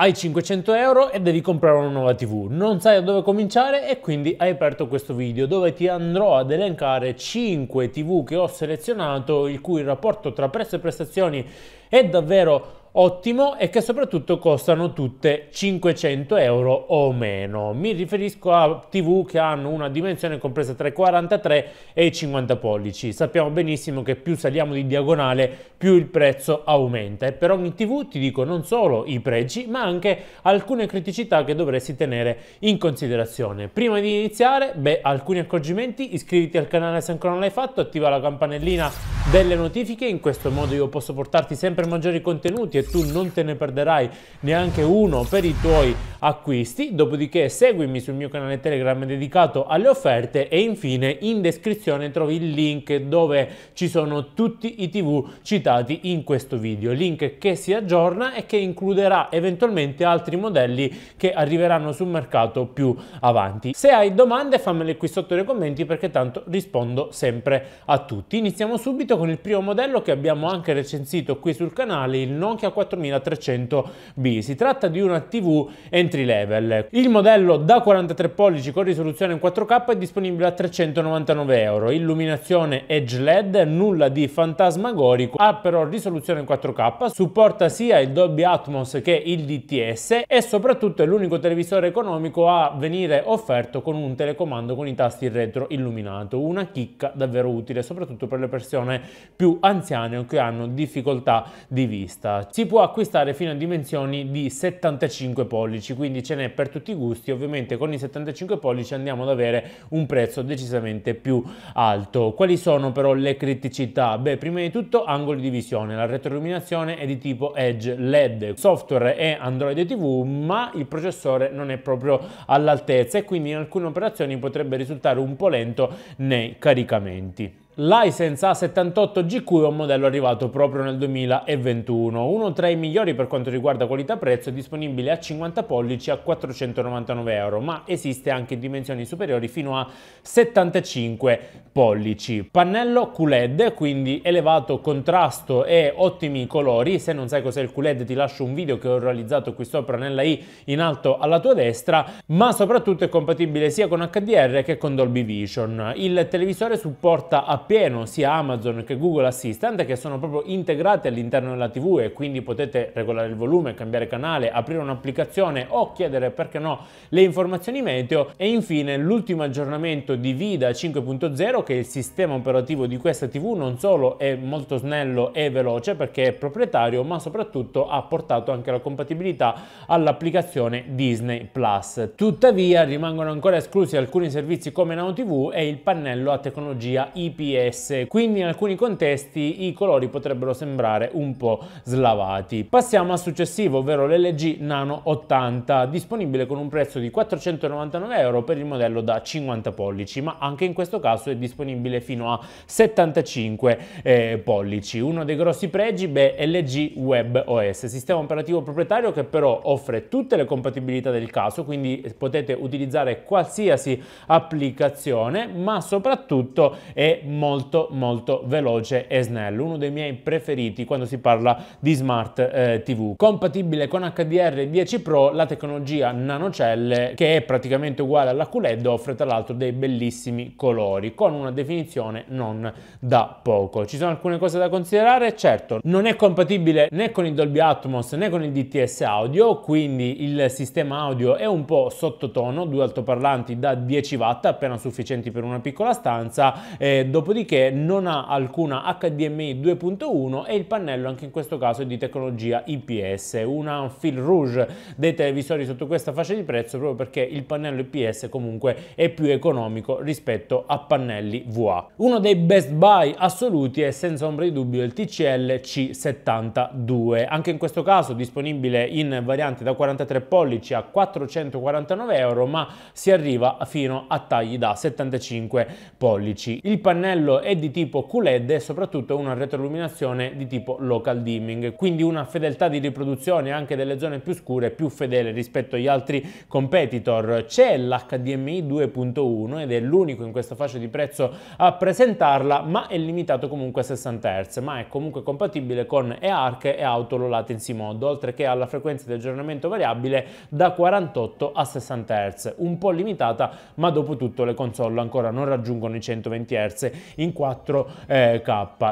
Hai 500 euro e devi comprare una nuova TV, non sai da dove cominciare e quindi hai aperto questo video dove ti andrò ad elencare 5 TV che ho selezionato il cui rapporto tra prezzo e prestazioni è davvero ottimo e che soprattutto costano tutte 500 euro o meno. Mi riferisco a TV che hanno una dimensione compresa tra i 43 e i 50 pollici. Sappiamo benissimo che più saliamo di diagonale più il prezzo aumenta e per ogni TV ti dico non solo i pregi ma anche alcune criticità che dovresti tenere in considerazione. Prima di iniziare, beh, alcuni accorgimenti, iscriviti al canale se ancora non l'hai fatto, attiva la campanellina delle notifiche, in questo modo io posso portarti sempre maggiori contenuti e tu non te ne perderai neanche uno per i tuoi acquisti. Dopodiché seguimi sul mio canale Telegram dedicato alle offerte e infine in descrizione trovi il link dove ci sono tutti i tv citati in questo video. Link che si aggiorna e che includerà eventualmente altri modelli che arriveranno sul mercato più avanti. Se hai domande fammele qui sotto nei commenti perché tanto rispondo sempre a tutti. Iniziamo subito con il primo modello che abbiamo anche recensito qui sul canale, il Nokia a 4300B. Si tratta di una TV entry level. Il modello da 43 pollici con risoluzione in 4K è disponibile a 399 euro. Illuminazione edge LED, nulla di fantasmagorico, ha però risoluzione in 4K, supporta sia il Dolby Atmos che il DTS e soprattutto è l'unico televisore economico a venire offerto con un telecomando con i tasti retro illuminato. Una chicca davvero utile, soprattutto per le persone più anziane o che hanno difficoltà di vista si può acquistare fino a dimensioni di 75 pollici, quindi ce n'è per tutti i gusti, ovviamente con i 75 pollici andiamo ad avere un prezzo decisamente più alto. Quali sono però le criticità? Beh, prima di tutto angoli di visione, la retroilluminazione è di tipo Edge LED, software è Android TV, ma il processore non è proprio all'altezza e quindi in alcune operazioni potrebbe risultare un po' lento nei caricamenti. License A78GQ è un modello arrivato proprio nel 2021, uno tra i migliori per quanto riguarda qualità-prezzo, disponibile a 50 pollici a 499 euro, ma esiste anche in dimensioni superiori fino a 75 pollici. Pannello QLED, quindi elevato contrasto e ottimi colori, se non sai cos'è il QLED ti lascio un video che ho realizzato qui sopra nella i in alto alla tua destra, ma soprattutto è compatibile sia con HDR che con Dolby Vision. Il televisore supporta a appieno sia Amazon che Google Assistant che sono proprio integrate all'interno della TV e quindi potete regolare il volume, cambiare canale, aprire un'applicazione o chiedere perché no le informazioni meteo e infine l'ultimo aggiornamento di Vida 5.0 che è il sistema operativo di questa TV non solo è molto snello e veloce perché è proprietario ma soprattutto ha portato anche la compatibilità all'applicazione Disney Plus. Tuttavia rimangono ancora esclusi alcuni servizi come Now TV e il pannello a tecnologia IPS ABS, quindi in alcuni contesti i colori potrebbero sembrare un po' slavati. Passiamo al successivo, ovvero l'LG Nano 80, disponibile con un prezzo di 499 euro per il modello da 50 pollici, ma anche in questo caso è disponibile fino a 75 eh, pollici. Uno dei grossi pregi beh, LG Web OS, sistema operativo proprietario che però offre tutte le compatibilità del caso, quindi potete utilizzare qualsiasi applicazione, ma soprattutto è molto molto molto veloce e snello, uno dei miei preferiti quando si parla di smart eh, TV. Compatibile con HDR10 Pro, la tecnologia nanocelle che è praticamente uguale alla QLED offre tra l'altro dei bellissimi colori con una definizione non da poco. Ci sono alcune cose da considerare, certo, non è compatibile né con il Dolby Atmos né con il DTS audio, quindi il sistema audio è un po' sottotono, due altoparlanti da 10 watt appena sufficienti per una piccola stanza e dopo dopodiché non ha alcuna HDMI 2.1 e il pannello anche in questo caso è di tecnologia IPS, una fil rouge dei televisori sotto questa fascia di prezzo proprio perché il pannello IPS comunque è più economico rispetto a pannelli VA. Uno dei best buy assoluti è senza ombra di dubbio il TCL C72, anche in questo caso disponibile in varianti da 43 pollici a 449 euro ma si arriva fino a tagli da 75 pollici. Il pannello pannello è di tipo QLED e soprattutto una retroilluminazione di tipo local dimming, quindi una fedeltà di riproduzione anche delle zone più scure più fedele rispetto agli altri competitor. C'è l'HDMI 2.1 ed è l'unico in questa fascia di prezzo a presentarla, ma è limitato comunque a 60 Hz, ma è comunque compatibile con EARC e Auto Low Latency Mode, oltre che alla frequenza di aggiornamento variabile da 48 a 60 Hz, un po' limitata, ma dopo tutto le console ancora non raggiungono i 120 Hz in 4K. Eh,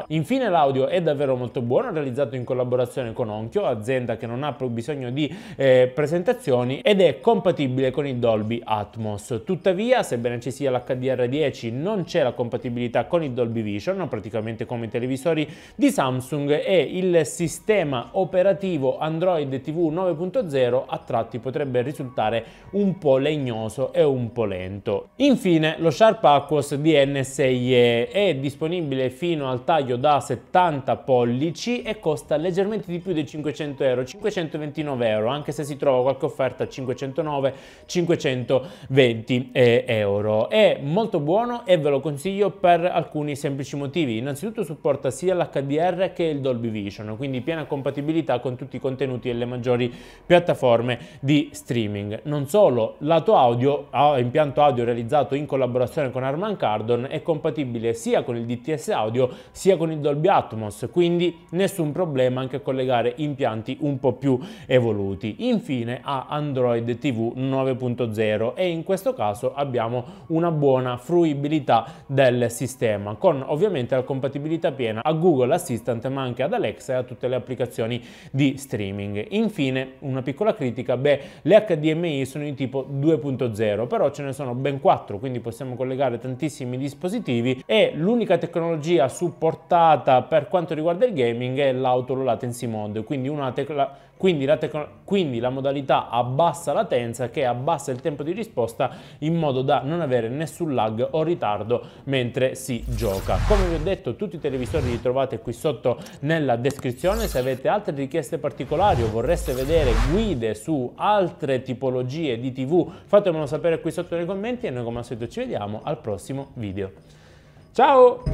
Infine l'audio è davvero molto buono, realizzato in collaborazione con Onkyo, azienda che non ha più bisogno di eh, presentazioni ed è compatibile con il Dolby Atmos. Tuttavia, sebbene ci sia l'HDR10, non c'è la compatibilità con il Dolby Vision, praticamente come i televisori di Samsung e il sistema operativo Android TV 9.0 a tratti potrebbe risultare un po' legnoso e un po' lento. Infine, lo Sharp Aquos DN6E è disponibile fino al taglio da 70 pollici e costa leggermente di più dei 500 euro, 529 euro, anche se si trova qualche offerta a 509, 520 eh, euro. È molto buono e ve lo consiglio per alcuni semplici motivi. Innanzitutto supporta sia l'HDR che il Dolby Vision, quindi piena compatibilità con tutti i contenuti e le maggiori piattaforme di streaming. Non solo, lato audio, ha impianto audio realizzato in collaborazione con Arman Cardon, è compatibile sia con il DTS audio sia con il Dolby Atmos, quindi nessun problema anche a collegare impianti un po' più evoluti. Infine a Android TV 9.0 e in questo caso abbiamo una buona fruibilità del sistema con ovviamente la compatibilità piena a Google Assistant ma anche ad Alexa e a tutte le applicazioni di streaming. Infine una piccola critica, beh le HDMI sono di tipo 2.0 però ce ne sono ben 4 quindi possiamo collegare tantissimi dispositivi e l'unica tecnologia supportata per quanto riguarda il gaming è l'auto low latency mode, quindi, tecla, quindi, la tecno, quindi la modalità a bassa latenza che abbassa il tempo di risposta in modo da non avere nessun lag o ritardo mentre si gioca. Come vi ho detto tutti i televisori li trovate qui sotto nella descrizione, se avete altre richieste particolari o vorreste vedere guide su altre tipologie di tv fatemelo sapere qui sotto nei commenti e noi come al solito ci vediamo al prossimo video. Ciao!